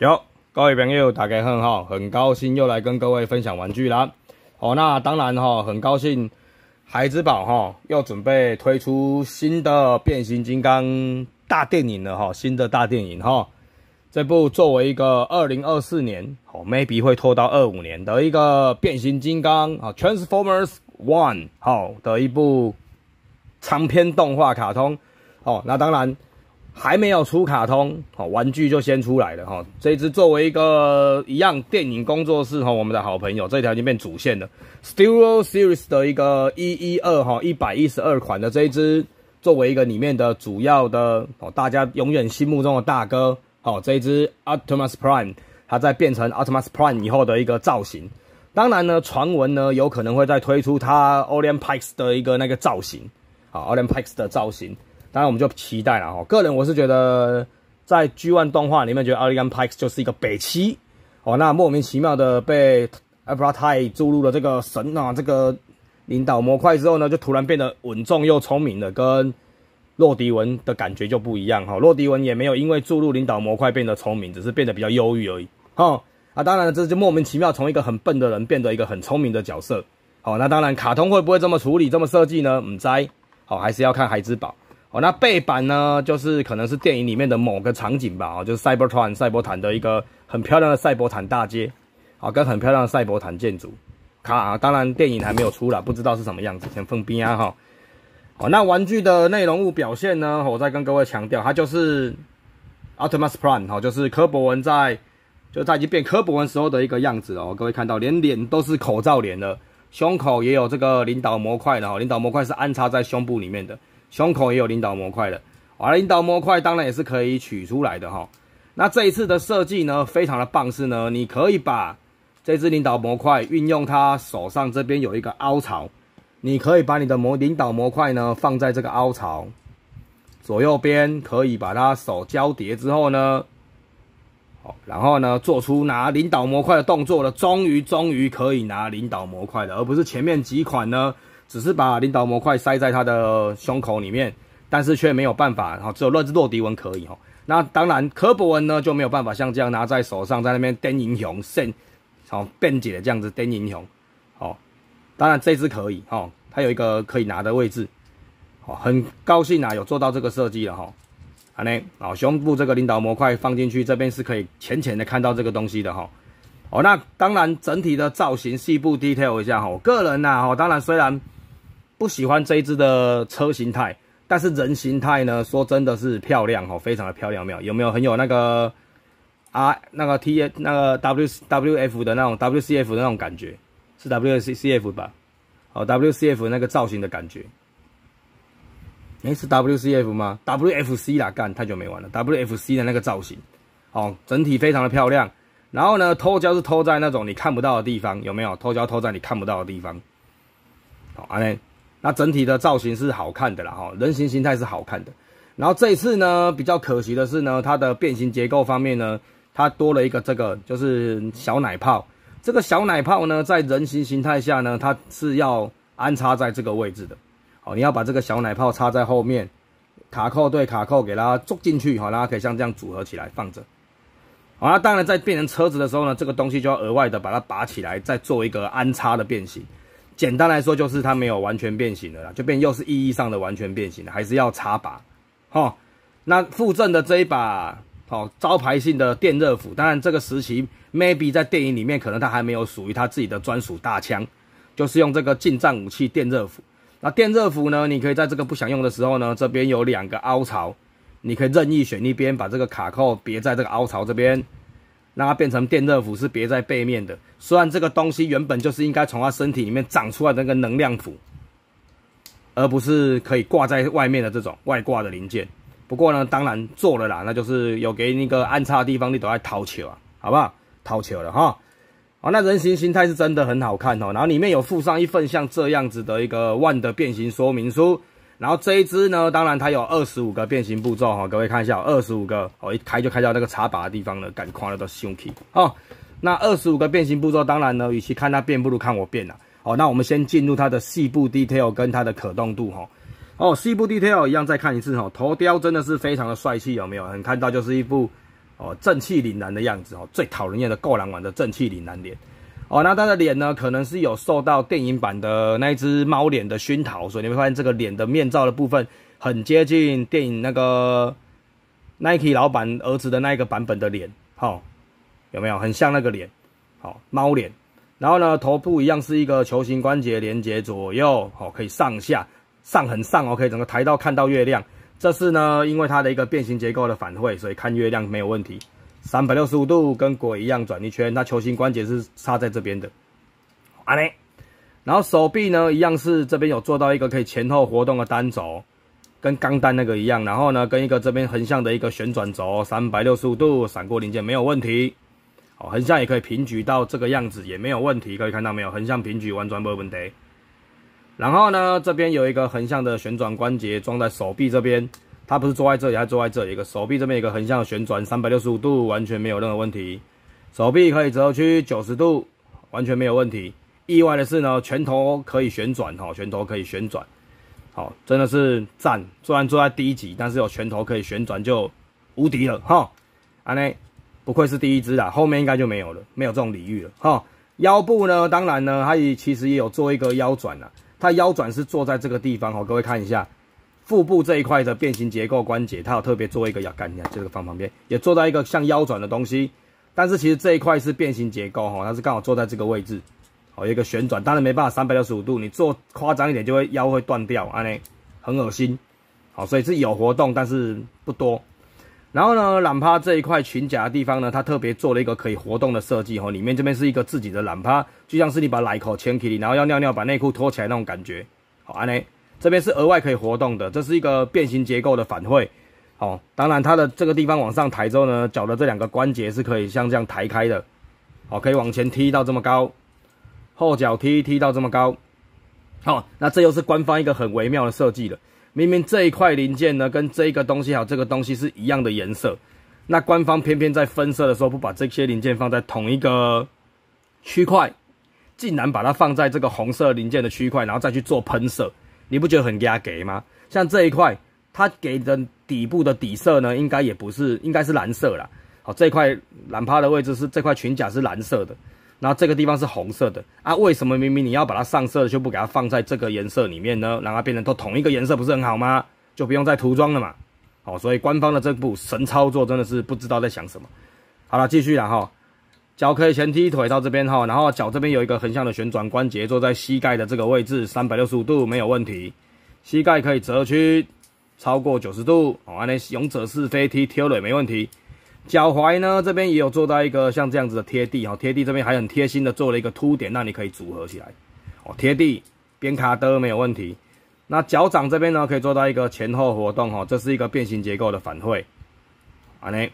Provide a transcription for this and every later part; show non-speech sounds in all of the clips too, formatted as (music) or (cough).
有各位朋友，大家很好，很高兴又来跟各位分享玩具啦。哦，那当然哈，很高兴，孩之宝哈，又准备推出新的变形金刚大电影了哈，新的大电影哈。这部作为一个二零二四年，哦，maybe 会拖到二五年的一个变形金刚啊，Transformers One 好的一部长篇动画卡通哦，那当然。还没有出卡通，好玩具就先出来了，哈。这一只作为一个一样电影工作室，哈，我们的好朋友，这条已经变主线了。s t u r o Series 的一个一一二，哈，一百一十二款的这一只，作为一个里面的主要的，哦，大家永远心目中的大哥，哦，这一只 a t i m o s Prime，它在变成 a t i m o s Prime 以后的一个造型。当然呢，传闻呢，有可能会再推出它 Olympics 的一个那个造型，好 o l y m p i c s 的造型。当然，我们就期待了哈。个人我是觉得，在 g One 动画里面，觉得奥利甘·派克 s 就是一个北七哦。那莫名其妙的被艾布拉特注入了这个神啊，这个领导模块之后呢，就突然变得稳重又聪明了，跟洛迪文的感觉就不一样哈。洛迪文也没有因为注入领导模块变得聪明，只是变得比较忧郁而已哈。啊，当然，这就莫名其妙从一个很笨的人变得一个很聪明的角色哦。那当然，卡通会不会这么处理、这么设计呢？们在好，还是要看《海之宝》。哦，那背板呢？就是可能是电影里面的某个场景吧。哦，就是赛博坦，赛博坦的一个很漂亮的赛博坦大街，啊，跟很漂亮的赛博坦建筑。卡，当然电影还没有出来，不知道是什么样子，先放边哈。哦，那玩具的内容物表现呢？我再跟各位强调，它就是 o p t i m u s Prime 哈，就是科博文在就他已经变科博文时候的一个样子哦。各位看到，连脸都是口罩脸了，胸口也有这个领导模块的哈，领导模块是安插在胸部里面的。胸口也有领导模块的，而领导模块当然也是可以取出来的哈。那这一次的设计呢，非常的棒，是呢，你可以把这只领导模块运用它手上这边有一个凹槽，你可以把你的模领导模块呢放在这个凹槽左右边，可以把它手交叠之后呢，好，然后呢做出拿领导模块的动作了。终于，终于可以拿领导模块了，而不是前面几款呢。只是把领导模块塞在他的胸口里面，但是却没有办法。后只有洛兹洛迪文可以。哈，那当然，科博文呢就没有办法像这样拿在手上，在那边登英雄，甚好辩解的这样子登英雄。好，当然这只可以。哈，它有一个可以拿的位置。好，很高兴啊，有做到这个设计了。哈，好嘞，哦，胸部这个领导模块放进去，这边是可以浅浅的看到这个东西的。哈，哦，那当然，整体的造型细部 detail 一下。哈，个人呢，哈，当然虽然。不喜欢这一只的车形态，但是人形态呢？说真的是漂亮哦，非常的漂亮，没有？有没有很有那个啊？那个 T 那个 W W F 的那种 W C F 的那种感觉，是 W C C F 吧？哦，W C F 那个造型的感觉，哎，是 W C F 吗？W F C 啦，干太久没玩了，W F C 的那个造型，哦，整体非常的漂亮。然后呢，偷胶是偷在那种你看不到的地方，有没有？偷胶偷在你看不到的地方，好，安内。那整体的造型是好看的啦哈，人形形态是好看的。然后这次呢，比较可惜的是呢，它的变形结构方面呢，它多了一个这个，就是小奶泡。这个小奶泡呢，在人形形态下呢，它是要安插在这个位置的。哦，你要把这个小奶泡插在后面，卡扣对卡扣给它捉进去哈，大家可以像这样组合起来放着。好，当然在变成车子的时候呢，这个东西就要额外的把它拔起来，再做一个安插的变形。简单来说就是它没有完全变形了啦，就变又是意义上的完全变形了，还是要插拔，哈。那附赠的这一把哦，招牌性的电热斧，当然这个时期 maybe 在电影里面可能它还没有属于它自己的专属大枪，就是用这个近战武器电热斧。那电热斧呢，你可以在这个不想用的时候呢，这边有两个凹槽，你可以任意选一边，把这个卡扣别在这个凹槽这边。让它变成电热斧是别在背面的，虽然这个东西原本就是应该从它身体里面长出来那个能量斧，而不是可以挂在外面的这种外挂的零件。不过呢，当然做了啦，那就是有给那个安插的地方，你都在掏球啊，好不好？掏球了哈。哦，那人形形态是真的很好看哦，然后里面有附上一份像这样子的一个万的变形说明书。然后这一只呢，当然它有二十五个变形步骤哈，各位看一下，二十五个，哦，一开就开到那个插把的地方了，赶夸了都兄弟哦。那二十五个变形步骤，当然呢，与其看它变，不如看我变了哦。那我们先进入它的细部 detail 跟它的可动度哈。哦，细部 detail 一样再看一次哦，头雕真的是非常的帅气，有没有？很看到就是一副哦正气凛然的样子哦，最讨人厌的够狼玩的正气凛然脸。哦，那他的脸呢，可能是有受到电影版的那一只猫脸的熏陶，所以你会发现这个脸的面罩的部分很接近电影那个 Nike 老板儿子的那一个版本的脸，好，有没有很像那个脸？好，猫脸。然后呢，头部一样是一个球形关节连接左右，好，可以上下，上很上，OK，整个抬到看到月亮。这是呢，因为它的一个变形结构的反馈，所以看月亮没有问题。三百六十五度跟鬼一样转一圈，那球形关节是插在这边的，好嘞，然后手臂呢一样是这边有做到一个可以前后活动的单轴，跟钢单那个一样，然后呢跟一个这边横向的一个旋转轴，三百六十五度闪过零件没有问题，哦，横向也可以平举到这个样子也没有问题，可以看到没有？横向平举完全没问题，然后呢这边有一个横向的旋转关节装在手臂这边。它不是坐在这，里，它坐在这里，一个手臂这边一个横向旋转三百六十五度，完全没有任何问题。手臂可以折曲去九十度，完全没有问题。意外的是呢，拳头可以旋转哈，拳头可以旋转，好，真的是赞。虽然坐在第一级，但是有拳头可以旋转就无敌了哈。啊内，不愧是第一只啦，后面应该就没有了，没有这种领域了哈。腰部呢，当然呢，它也其实也有做一个腰转啊，它腰转是坐在这个地方哈，各位看一下。腹部这一块的变形结构关节，它有特别做一个要干，你看，这个放旁边也做到一个像腰转的东西。但是其实这一块是变形结构哈，它是刚好坐在这个位置，好有一个旋转，当然没办法，三百六十五度你做夸张一点就会腰会断掉，安内很恶心。好，所以是有活动，但是不多。然后呢，懒趴这一块裙甲的地方呢，它特别做了一个可以活动的设计哈，里面这边是一个自己的懒趴，就像是你把奶口牵起，然后要尿尿把内裤脱起来那种感觉，好安妮。这边是额外可以活动的，这是一个变形结构的反馈。哦，当然它的这个地方往上抬之后呢，脚的这两个关节是可以像这样抬开的。哦，可以往前踢到这么高，后脚踢踢到这么高。好，那这又是官方一个很微妙的设计了。明明这一块零件呢跟这个东西有这个东西是一样的颜色，那官方偏偏在分色的时候不把这些零件放在同一个区块，竟然把它放在这个红色零件的区块，然后再去做喷色。你不觉得很压给吗？像这一块，它给的底部的底色呢，应该也不是，应该是蓝色啦。好，这块蓝趴的位置是这块裙甲是蓝色的，然后这个地方是红色的啊。为什么明明你要把它上色，就不给它放在这个颜色里面呢？让它变成都同一个颜色，不是很好吗？就不用再涂装了嘛。好，所以官方的这部神操作真的是不知道在想什么。好了，继续了哈。脚可以前踢腿到这边哈，然后脚这边有一个横向的旋转关节，坐在膝盖的这个位置三百六十五度没有问题。膝盖可以折曲超过九十度哦，安勇者式飞踢踢腿没问题。脚踝呢这边也有做到一个像这样子的贴地，哈贴地这边还很贴心的做了一个凸点，那你可以组合起来哦，贴地边卡得没有问题。那脚掌这边呢可以做到一个前后活动哈，这是一个变形结构的反馈，啊，那。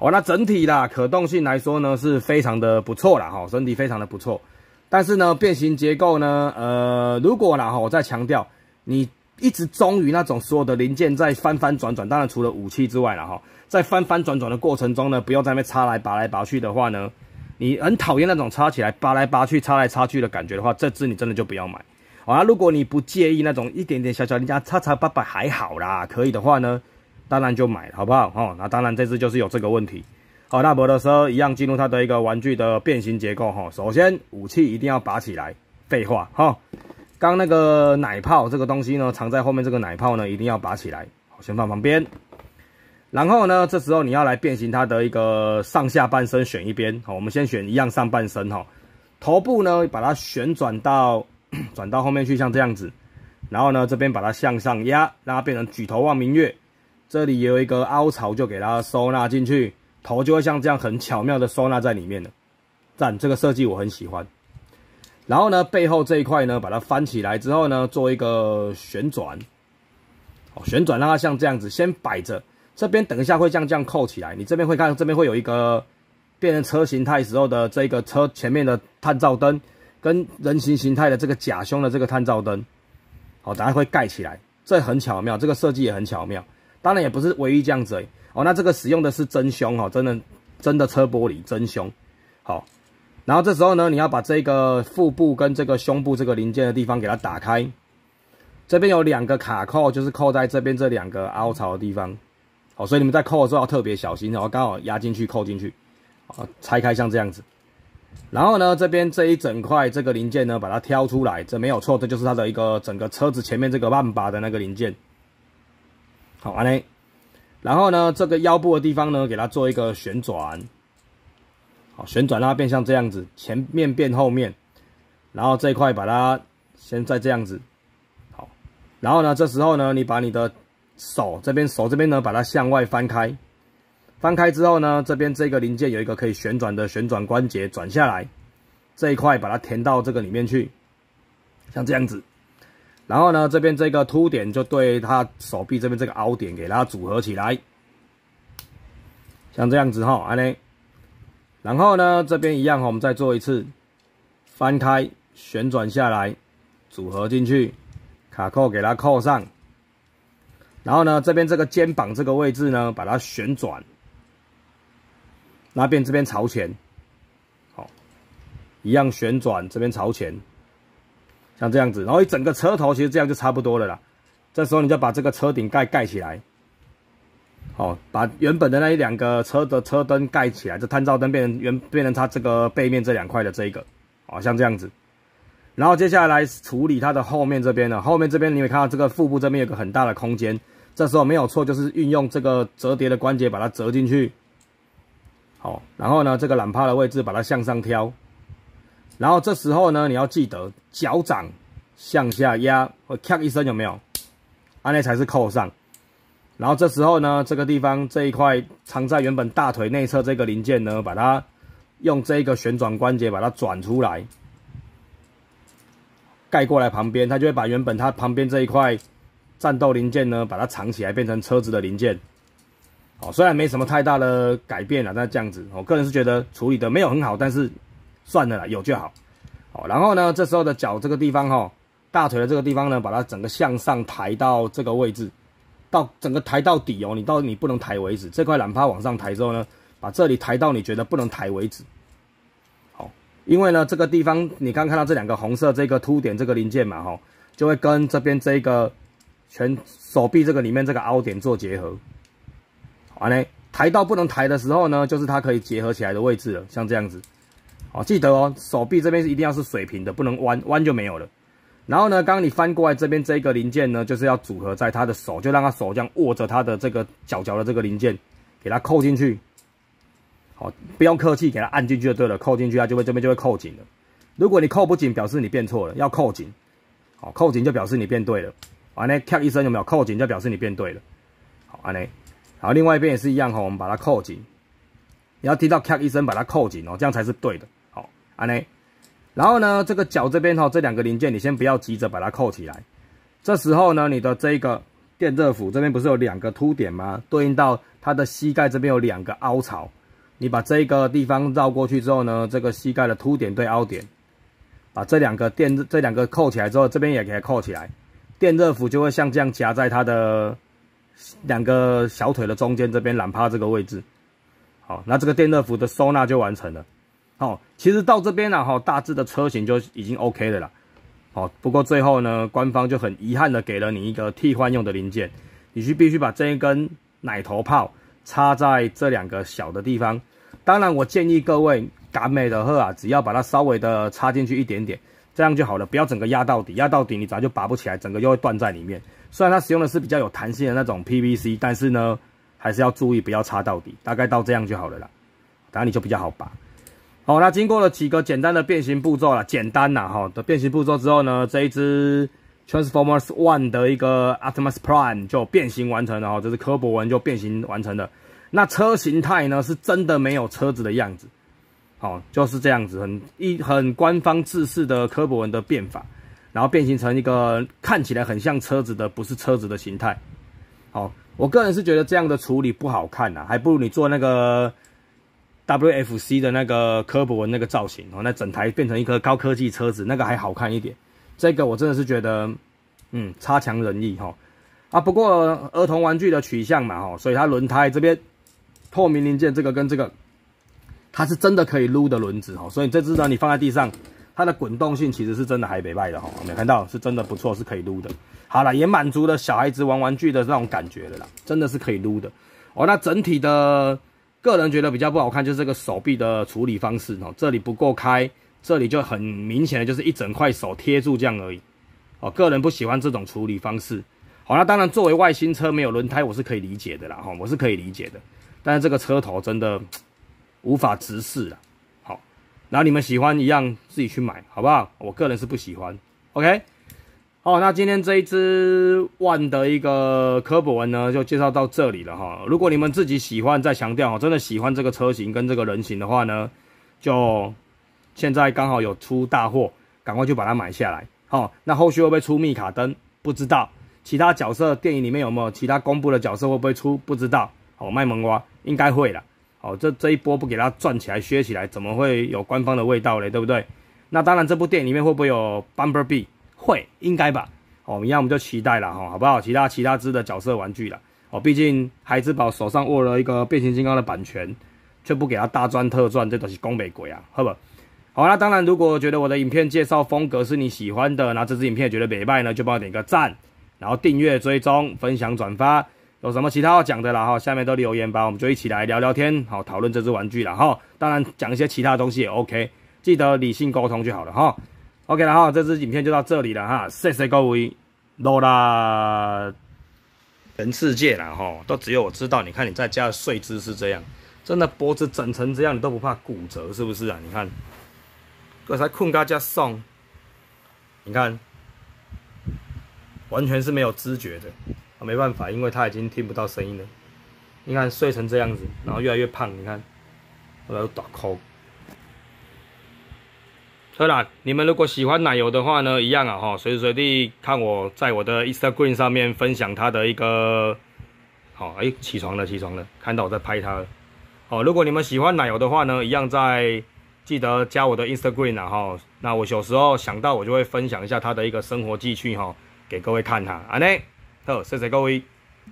哦，那整体啦可动性来说呢，是非常的不错啦，哈，身体非常的不错。但是呢，变形结构呢，呃，如果啦，哈，我再强调，你一直忠于那种所有的零件在翻翻转转，当然除了武器之外啦，哈，在翻翻转转的过程中呢，不要在那插来拔来拔去的话呢，你很讨厌那种插起来拔来拔去、插来插去的感觉的话，这支你真的就不要买。啊，如果你不介意那种一点点小小零家插插拔拔还好啦，可以的话呢。当然就买了，好不好？哦，那当然，这只就是有这个问题。好，那摩托车一样进入它的一个玩具的变形结构。哈，首先武器一定要拔起来，废话哈。刚那个奶泡这个东西呢，藏在后面，这个奶泡呢一定要拔起来，先放旁边。然后呢，这时候你要来变形它的一个上下半身，选一边。好，我们先选一样上半身。哈，头部呢，把它旋转到 (clears throat) 转到后面去，像这样子。然后呢，这边把它向上压，让它变成举头望明月。这里有一个凹槽，就给它收纳进去，头就会像这样很巧妙的收纳在里面了。赞，这个设计我很喜欢。然后呢，背后这一块呢，把它翻起来之后呢，做一个旋转，哦，旋转让它像这样子先摆着。这边等一下会像这样扣起来，你这边会看，这边会有一个变成车形态时候的这个车前面的探照灯，跟人形形态的这个假胸的这个探照灯，哦，等下会盖起来，这很巧妙，这个设计也很巧妙。当然也不是唯一这样子哦，那这个使用的是真凶哦，真的真的车玻璃真凶。好，然后这时候呢，你要把这个腹部跟这个胸部这个零件的地方给它打开，这边有两个卡扣，就是扣在这边这两个凹槽的地方，好，所以你们在扣的时候要特别小心，然后刚好压进去扣进去，啊，拆开像这样子，然后呢，这边这一整块这个零件呢，把它挑出来，这没有错，这就是它的一个整个车子前面这个万把的那个零件。好，安内，然后呢，这个腰部的地方呢，给它做一个旋转，好，旋转让它变像这样子，前面变后面，然后这一块把它先再这样子，好，然后呢，这时候呢，你把你的手这边手这边呢，把它向外翻开，翻开之后呢，这边这个零件有一个可以旋转的旋转关节，转下来，这一块把它填到这个里面去，像这样子。然后呢，这边这个凸点就对他手臂这边这个凹点，给它组合起来，像这样子哈，安呢。然后呢，这边一样哈，我们再做一次，翻开、旋转下来，组合进去，卡扣给它扣上。然后呢，这边这个肩膀这个位置呢，把它旋转，那边这边朝前，好，一样旋转，这边朝前。像这样子，然后一整个车头，其实这样就差不多了啦。这时候你就把这个车顶盖盖起来，好，把原本的那一两个车的车灯盖起来，这探照灯变成原变成它这个背面这两块的这一个，哦、像这样子。然后接下来处理它的后面这边了，后面这边你会看到这个腹部这边有个很大的空间，这时候没有错，就是运用这个折叠的关节把它折进去，好，然后呢，这个揽帕的位置把它向上挑。然后这时候呢，你要记得脚掌向下压，会咔一声有没有？按那才是扣上。然后这时候呢，这个地方这一块藏在原本大腿内侧这个零件呢，把它用这个旋转关节把它转出来，盖过来旁边，它就会把原本它旁边这一块战斗零件呢，把它藏起来，变成车子的零件。好，虽然没什么太大的改变啊，那这样子，我个人是觉得处理的没有很好，但是。算了啦，有就好。好，然后呢，这时候的脚这个地方哈，大腿的这个地方呢，把它整个向上抬到这个位置，到整个抬到底哦，你到你不能抬为止。这块揽帕往上抬之后呢，把这里抬到你觉得不能抬为止。好，因为呢，这个地方你刚看到这两个红色这个凸点这个零件嘛，哈，就会跟这边这个全手臂这个里面这个凹点做结合。完了，抬到不能抬的时候呢，就是它可以结合起来的位置了，像这样子。哦，记得哦，手臂这边是一定要是水平的，不能弯，弯就没有了。然后呢，刚刚你翻过来这边这个零件呢，就是要组合在它的手，就让它手这样握着它的这个脚脚的这个零件，给它扣进去。好，不用客气，给它按进去就对了，扣进去它就会这边就会扣紧了。如果你扣不紧，表示你变错了，要扣紧。好，扣紧就表示你变对了。完了，咔一声有没有？扣紧就表示你变对了。好，安内。好，另外一边也是一样哈，我们把它扣紧，你要听到咔一声把它扣紧哦，这样才是对的。安内，然后呢，这个脚这边哈，这两个零件你先不要急着把它扣起来。这时候呢，你的这个电热辅这边不是有两个凸点吗？对应到它的膝盖这边有两个凹槽，你把这个地方绕过去之后呢，这个膝盖的凸点对凹点，把这两个电这两个扣起来之后，这边也给它扣起来，电热辅就会像这样夹在它的两个小腿的中间这边懒趴这个位置。好，那这个电热辅的收纳就完成了。哦，其实到这边了哈，大致的车型就已经 OK 的啦。哦，不过最后呢，官方就很遗憾的给了你一个替换用的零件，你去必须把这一根奶头炮插在这两个小的地方。当然，我建议各位赶美的喝啊，只要把它稍微的插进去一点点，这样就好了，不要整个压到底，压到底你咋就拔不起来，整个又会断在里面。虽然它使用的是比较有弹性的那种 PVC，但是呢，还是要注意不要插到底，大概到这样就好了啦，然后你就比较好拔。好，那经过了几个简单的变形步骤了，简单呐哈的变形步骤之后呢，这一只 Transformers One 的一个 Optimus Prime 就变形完成了哈，这是科博文就变形完成了。那车形态呢，是真的没有车子的样子，好，就是这样子很一很官方制式的科博文的变法，然后变形成一个看起来很像车子的，不是车子的形态。好，我个人是觉得这样的处理不好看呐，还不如你做那个。WFC 的那个科博文那个造型哦，那整台变成一颗高科技车子，那个还好看一点。这个我真的是觉得，嗯，差强人意哈。啊，不过儿童玩具的取向嘛哈，所以它轮胎这边透明零件这个跟这个，它是真的可以撸的轮子哈。所以这只呢，你放在地上，它的滚动性其实是真的还蛮快的哈。没看到是真的不错，是可以撸的。好了，也满足了小孩子玩玩具的那种感觉了啦，真的是可以撸的哦。那整体的。个人觉得比较不好看，就是这个手臂的处理方式哦，这里不够开，这里就很明显的就是一整块手贴住这样而已，哦，个人不喜欢这种处理方式。好，那当然作为外星车没有轮胎，我是可以理解的啦，哈，我是可以理解的。但是这个车头真的无法直视了。好，然后你们喜欢一样自己去买，好不好？我个人是不喜欢。OK。好，那今天这一支万的一个科普文呢，就介绍到这里了哈。如果你们自己喜欢，再强调哈，真的喜欢这个车型跟这个人形的话呢，就现在刚好有出大货，赶快就把它买下来。好，那后续会不会出密卡登？不知道。其他角色电影里面有没有其他公布的角色会不会出？不知道。哦，卖萌瓜应该会啦。哦，这这一波不给它转起来、削起来，怎么会有官方的味道嘞？对不对？那当然，这部电影里面会不会有 Bumblebee？会应该吧，哦，一样我们就期待了哈，好不好？其他其他只的角色玩具了，哦，毕竟孩之宝手上握了一个变形金刚的版权，却不给他大赚特赚，这都是公美鬼啊，好不好？啦，当然如果觉得我的影片介绍风格是你喜欢的，那这支影片觉得美败呢，就帮我点个赞，然后订阅追踪分享转发，有什么其他要讲的啦？哈，下面都留言吧，我们就一起来聊聊天，好讨论这支玩具了哈，当然讲一些其他东西也 OK，记得理性沟通就好了哈。OK，了哈，这支影片就到这里了哈，谢谢各位。到啦。全世界了哈，都只有我知道。你看你在家的睡姿是这样，真的脖子整成这样，你都不怕骨折是不是啊？你看，我才困得加上。你看，完全是没有知觉的。啊，没办法，因为他已经听不到声音了。你看睡成这样子，然后越来越胖，你看，我都打 call。当啦，你们如果喜欢奶油的话呢，一样啊哈，随时随地看我在我的 Instagram 上面分享它的一个，好哎，起床了，起床了，看到我在拍它了。哦，如果你们喜欢奶油的话呢，一样在记得加我的 Instagram 啊哈，那我有时候想到我就会分享一下它的一个生活记趣哈，给各位看哈，安内，好，谢谢各位。